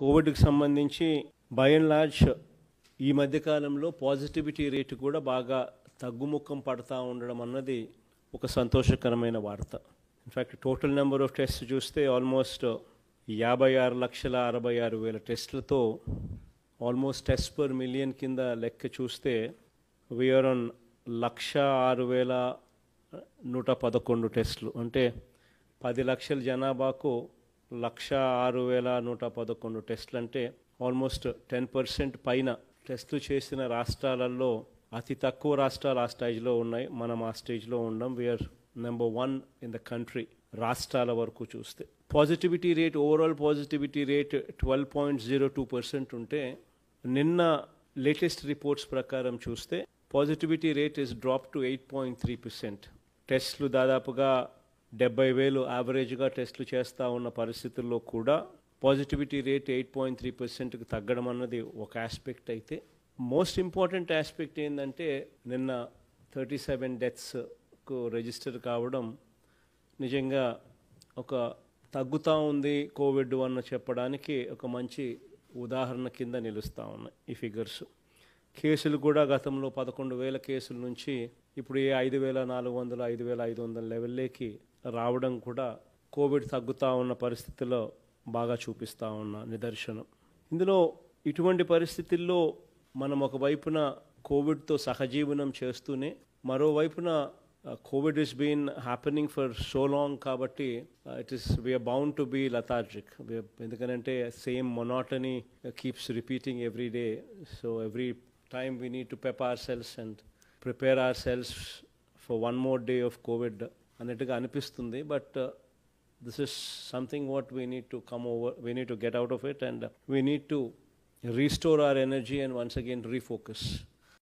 కోవిడ్కి సంబంధించి by and large ఈ మధ్యకాలంలో పాజిటివిటీ రేటు కూడా బాగా తగ్గుముఖం పడతా ఉండడం అన్నది ఒక సంతోషకరమైన వార్త in fact total number of test చూస్తే ఆల్మోస్ట్ యాభై ఆరు లక్షల అరవై ఆరు వేల టెస్టులతో ఆల్మోస్ట్ టెస్ట్ పర్ మిలియన్ కింద లెక్క చూస్తే వీఆర్ ఆన్ లక్ష ఆరు వేల నూట పదకొండు టెస్టులు అంటే పది లక్షల జనాభాకు లక్ష ఆరు వేల నూట పదకొండు టెస్టులు అంటే ఆల్మోస్ట్ టెన్ పర్సెంట్ పైన టెస్టులు చేసిన రాష్ట్రాలలో అతి తక్కువ రాష్ట్రాలు ఆ స్టేజ్లో ఉన్నాయి మనం ఆ స్టేజ్లో ఉండడం we're number one in the country రాష్ట్రాల వరకు చూస్తే positivity rate overall positivity rate twelve point zero two percent ఉంటే నిన్న లేటెస్ట్ రిపోర్ట్స్ ప్రకారం చూస్తే positivity rate is drop to eight point three percent టెస్ట్లు దాదాపుగా డెబ్బై వేలు యావరేజ్గా టెస్టులు చేస్తూ ఉన్న పరిస్థితుల్లో కూడా positivity rate eight point three పర్సెంట్కి తగ్గడం అన్నది ఒక ఆస్పెక్ట్ అయితే మోస్ట్ ఇంపార్టెంట్ ఆస్పెక్ట్ ఏంటంటే నిన్న థర్టీ సెవెన్ డెత్స్కు రిజిస్టర్ కావడం నిజంగా ఒక తగ్గుతూ ఉంది కోవిడ్ అన్న చెప్పడానికి ఒక మంచి ఉదాహరణ కింద నిలుస్తూ ఉన్నాయి ఈ ఫిగర్స్ కేసులు కూడా గతంలో పదకొండు వేల కేసుల నుంచి ఇప్పుడు ఏ ఐదు వేల నాలుగు వందల ఐదు వేల ఐదు వందల లెవెల్లోకి రావడం కూడా కోవిడ్ తగ్గుతూ ఉన్న పరిస్థితిలో బాగా చూపిస్తూ ఉన్న నిదర్శనం ఇందులో ఇటువంటి పరిస్థితుల్లో మనం ఒకవైపున కోవిడ్తో సహజీవనం చేస్తూనే మరోవైపున COVID is been happening for so long కాబట్టి it is we're bound to be lethargic ఎందుకనంటే same monotony keeps repeating every day so every time we need to pep ourselves and prepare ourselves for one more day of COVID అన్నట్టుగా అనిపిస్తుంది but this is something what we need to come over we need to get out of it and we need to restore our energy and once again refocus